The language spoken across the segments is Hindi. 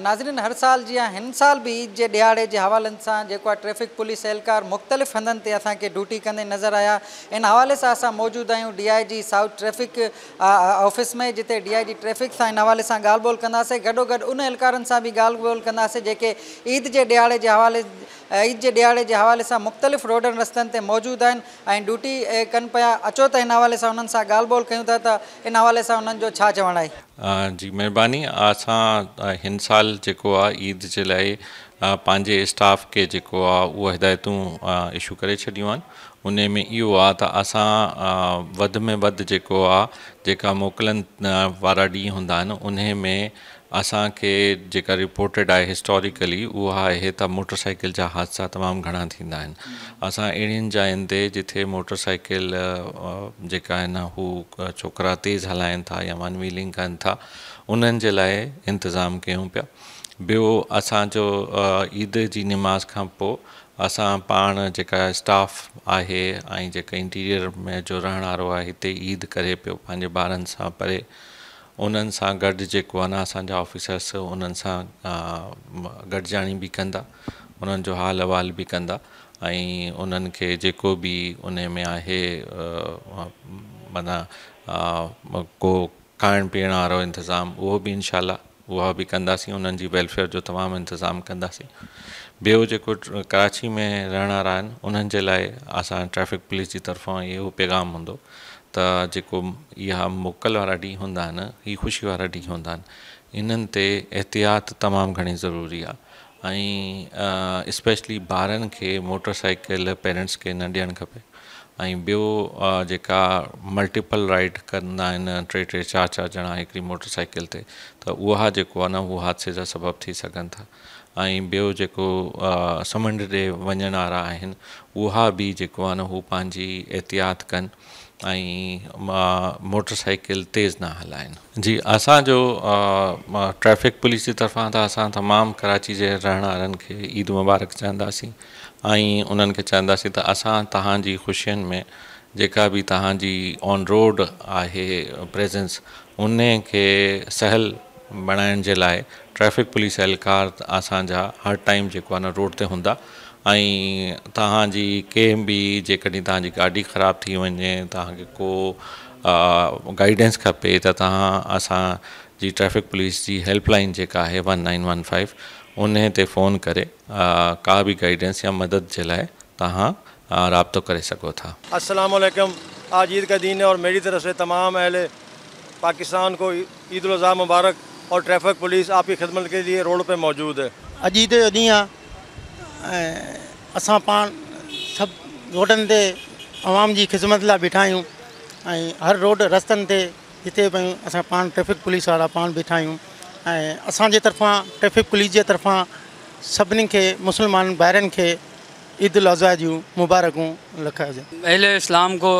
नाज़रीन हर साल जीअं हिन साल बि ईद जे ॾियारे जे हवालनि सां जेको आहे ट्रैफ़िक पुलिस एलकार मुख़्तलिफ़ हंधनि ते असांखे ड्यूटी कंदे नज़र आया इन हवाले सां असां मौजूदु आहियूं D I G south traffic office में जिते डी आई जी ट्रैफ़िक सां हिन हवाले सां ॻाल्हि ॿोल कंदासीं गॾो गॾु उन एलकारनि सां बि ॻाल्हि ॿोल कंदासीं जेके ईद जे ॾियारे जे हवाले इज ॾियारे जे हवाले सां मुख़्तलिफ़ रोडनि रस्तनि ते मौजूदु आहिनि ऐं ड्यूटी कनि पिया अचो त हिन हवाले सां उन्हनि सां ॻाल्हि ॿोल था इन हवाले सां उन्हनि जो छा जी महिरबानी असां साल जेको आहे ईद जे लाइ पंहिंजे स्टाफ के जेको आहे इशू कर छॾियूं आहिनि उन में इहो आहे त में वधि जेको आहे वारा ॾींहं हूंदा आहिनि में असांखे जेका रिपोर्टेड आहे हिस्टोरिकली उहा आहे त मोटर साइकिल जा हादसा तमामु घणा थींदा आहिनि असां अहिड़ियुनि जायुनि ते जिथे मोटर साइकिल जेका आहिनि हू छोकिरा तेज़ हलाइनि था या वन व्हीलिंग कनि था उन्हनि जे लाइ इंतिज़ाम कयूं पिया ॿियो असांजो ईद जी निमाज़ खां पोइ असां पाण जेका स्टाफ आहे ऐं जेका इंटीरियर में जो रहण वारो आहे हिते ईद करे पियो पंहिंजे ॿारनि सां परे उन्हनि सां गॾु जेको आहे न असांजा ऑफिसर्स उन्हनि सां गॾिजाणी बि कंदा उन्हनि जो हाल अहिवाल बि कंदा ऐं उन्हनि खे जेको बि उन में आहे माना को खाइण पीअण वारो इंतिज़ामु उहो बि इनशाला उहा बि कंदासीं उन्हनि जी वेलफेयर जो तमामु इंतिज़ामु कंदासीं ॿियो जेको कराची में रहण वारा आहिनि उन्हनि जे लाइ असां ट्रैफ़िक पुलिस जी तरफ़ां इहो पैगाम हूंदो त जेको इहा मोकल वारा ॾींहं हूंदा आहिनि ही ख़ुशी वारा ॾींहं हूंदा आहिनि एहतियात तमाम घनी ज़रूरी आई ऐं स्पेशली ॿारनि खे मोटर साइकिल पेरेंट्स के नियन ॾियणु खपे जेका मल्टीपल राइड कंदा आहिनि टे टे चारि चारि ॼणा हिकिड़ी मोटर साइकिल ते त न उहा हादसे जा सबबु थी सघनि था ऐं ॿियो जेको समुंड ॾे वञण वारा आहिनि उहा बि एहतियात कनि ऐं मां तेज़ न हलाइनि जी असांजो ट्रैफ़िक पुलिस जी तर्फ़ां त असां तमामु कराची जे रहण वारनि खे ईद मुबारक चवंदासीं ऐं उन्हनि खे चवंदासीं त असां तव्हांजी ख़ुशियुनि में जेका बि तव्हांजी ऑन रोड आहे प्रेज़ेंस उन खे सहल बणाइण जे लाइ ट्रैफिक पुलिस एलकार असांजा हर टाइम जेको आहे न रोड ते हूंदा कें भी कंहिं गाड़ी ख़राब थी वे को गाइडेंस खपे त तव्हां असांजी ट्रैफ़िक पुलिस जी हेल्पलाइन जेका आहे नाइन वन फाइव उन ते फ़ोन करे का बि गाइडेंस या मदद जे लाइ तव्हां राब्तो करे था असलकम आज का दिन है और मेरी तरफ़ से तमाम अहल पाकिस्तान को ईद उज़ा मुबारक और ट्रैफ़िक पुलिस आपकी खिदमत के लिए रोड पे मौजूद है अॼु अस पा सब रोडन से आवाम की ख़िदमत ला बीठा हर रोड रस्तनि जिते हिते भई ट्रैफ़िक पुलिस वाला पा बीठा आहियूं तरफा ट्रैफ़िक पुलिस के तरफा सभी के मुसलमान भाइरनि के ईद उल अज़ा जो मुबारकूं लिखाइजनि अहल इस्लाम को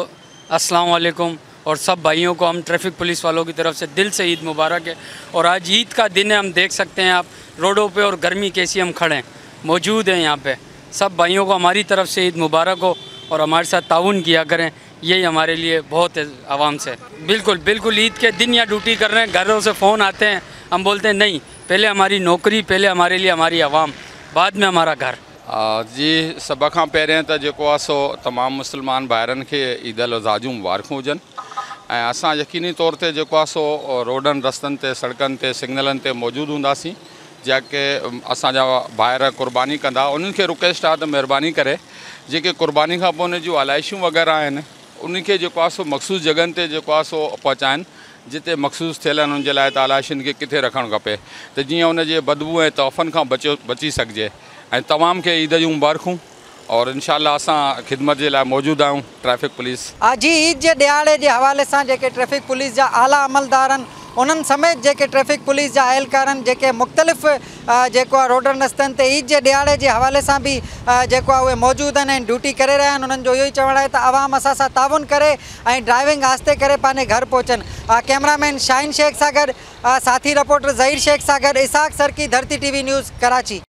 असलकुम और सब भाइयों को हम ट्रैफिक पुलिस वालों की तरफ से दिल से ईद मुबारक है और आज ईद का दिन है हम देख सकते हैं आप रोडों पे और गर्मी कैसी हम खड़े हैं मौजूद हैं यहाँ पे सब भाइयों को हमारी तरफ से ईद मुबारक हो और हमारे साथ ताउन किया करें यही हमारे लिए बहुत है आवाम से बिल्कुल बिल्कुल ईद के दिन या ड्यूटी कर रहे हैं घरों से फ़ोन आते हैं हम बोलते हैं नहीं पहले हमारी नौकरी पहले हमारे लिए हमारी आवाम बाद में हमारा घर जी सब का पेरे तो जो आहे सो तमाम मुसलमान भाइरनि के ईद अजाज मुबारक जूं मुबारकूं यकीनी तौर पर जो सो रोडन रस्तन ते सड़कनि ते सिग्नलनि ते मौजूदु जैके असाजा भाइर क़ुर्बानी कंदा उन्हनि खे रिक्वेस्ट आहे त महिरबानी क़ुर्बानी खां पोइ उन वग़ैरह आहिनि उन सो मखसूस जगह ते जेको सो पहुचाइनि जिते मखसूस थियल आहिनि हुनजे लाइ त किथे रखणु खपे त जीअं हुनजे बदबू ए तोहफन का बचो बची सघिजे ऐं तमामु खे ईद जूं मुबारकूं और इनशाला असां ख़िदमत जे लाइ मौजूदु आहियूं ट्रैफ़िक पुलिस अॼु ईद जे ॾियारे जे हवाले सां ट्रैफ़िक पुलिस जा अमलदार उन समेत जेके ट्रैफ़िक पुलिस जहाँ अहलकार जेके मुख़्तलिफ़ जेको आहे ईद के दिहाड़े के हवा से भी जो मौजूद ड्यूटी कर रहा आहिनि उन्हनि जो चवण है तो आवाम असा सा ताउन कर ड्राइविंग आस्ते करे घर पहुचनि कैमरामैन शाहीन शेख सागर साथी रिपोर्टर ज़हीर शेख सागर इसाक सरकी धरती टीवी न्यूज़ कराची